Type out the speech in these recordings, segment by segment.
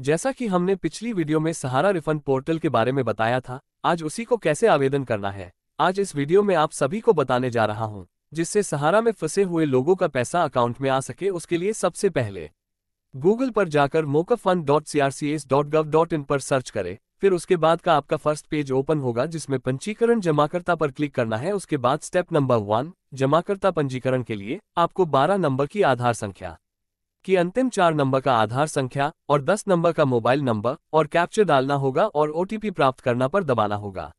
जैसा कि हमने पिछली वीडियो में सहारा रिफंड पोर्टल के बारे में बताया था आज उसी को कैसे आवेदन करना है आज इस वीडियो में आप सभी को बताने जा रहा हूं जिससे सहारा में फंसे हुए लोगों का पैसा अकाउंट में आ सके उसके लिए सबसे पहले गूगल पर जाकर मोकफन.crcs.gov.in पर सर्च करें फिर उसके बाद का आपका फर्स्ट पेज ओपन होगा जिसमें पंजीकरण जमाकर्ता पर क्लिक करना है उसके बाद स्टेप नंबर वन जमाकर्ता पंजीकरण के लिए आपको 12 नंबर की आधार संख्या कि अंतिम चार नंबर का आधार संख्या और दस नंबर का मोबाइल नंबर और कैप्चर डालना होगा और ओटीपी प्राप्त करना पर दबाना होगा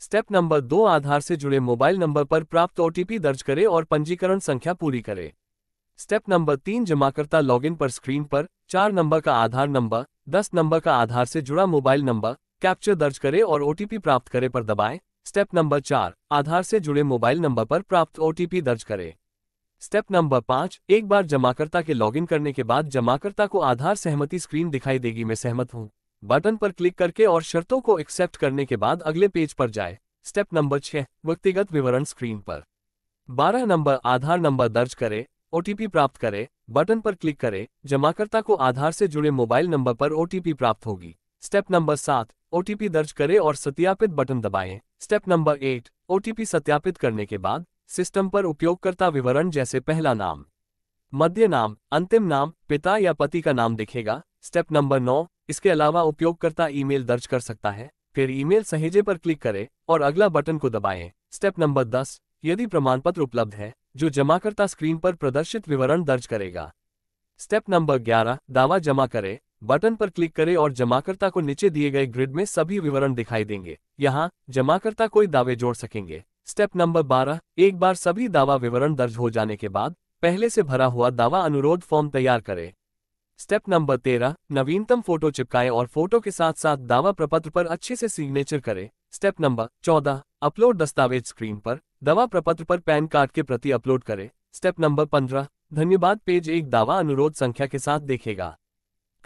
स्टेप नंबर दो आधार से जुड़े मोबाइल नंबर पर प्राप्त ओटीपी दर्ज करें और पंजीकरण संख्या पूरी करें स्टेप नंबर तीन जमाकर्ता लॉगिन पर स्क्रीन पर चार नंबर का आधार नंबर दस नंबर का आधार से जुड़ा मोबाइल नंबर कैप्चर दर्ज करें और ओटीपी प्राप्त करें पर दबाएं स्टेप नंबर चार आधार से जुड़े मोबाइल नंबर पर प्राप्त ओटीपी दर्ज करें स्टेप नंबर पाँच एक बार जमाकर्ता के लॉगिन करने के बाद जमाकर्ता को आधार सहमति स्क्रीन दिखाई देगी मैं सहमत हूँ बटन पर क्लिक करके और शर्तों को एक्सेप्ट करने के बाद अगले पेज पर जाए स्टेप नंबर छह व्यक्तिगत विवरण स्क्रीन पर बारह नंबर आधार नंबर दर्ज करे ओटीपी प्राप्त करे बटन पर क्लिक करे जमाकर्ता को आधार से जुड़े मोबाइल नंबर पर ओटीपी प्राप्त होगी स्टेप नंबर सात ओटीपी दर्ज करे और सत्यापित बटन दबाए स्टेप नंबर एट ओटीपी सत्यापित करने के बाद सिस्टम पर उपयोगकर्ता विवरण जैसे पहला नाम मध्य नाम अंतिम नाम पिता या पति का नाम दिखेगा स्टेप नंबर नौ इसके अलावा उपयोगकर्ता ईमेल दर्ज कर सकता है फिर ईमेल सहेजे पर क्लिक करें और अगला बटन को दबाएं। स्टेप नंबर दस यदि प्रमाण पत्र उपलब्ध है जो जमाकर्ता स्क्रीन पर प्रदर्शित विवरण दर्ज करेगा स्टेप नंबर ग्यारह दावा जमा करें बटन पर क्लिक करें और जमाकर्ता को नीचे दिए गए ग्रिड में सभी विवरण दिखाई देंगे यहाँ जमाकर्ता कोई दावे जोड़ सकेंगे स्टेप नंबर 12 एक बार सभी दावा विवरण दर्ज हो जाने के बाद पहले से भरा हुआ दावा अनुरोध फॉर्म तैयार करें स्टेप नंबर 13 नवीनतम फोटो चिपकाएं और फोटो के साथ साथ दावा प्रपत्र पर अच्छे से सिग्नेचर करें स्टेप नंबर 14 अपलोड दस्तावेज स्क्रीन पर दावा प्रपत्र पर पैन कार्ड के प्रति अपलोड करें स्टेप नंबर 15 धन्यवाद पेज एक दावा अनुरोध संख्या के साथ देखेगा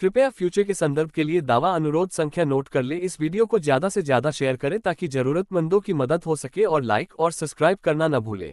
कृपया फ्यूचर के संदर्भ के लिए दावा अनुरोध संख्या नोट कर ले इस वीडियो को ज्यादा से ज्यादा शेयर करें ताकि जरूरतमंदों की मदद हो सके और लाइक और सब्सक्राइब करना न भूलें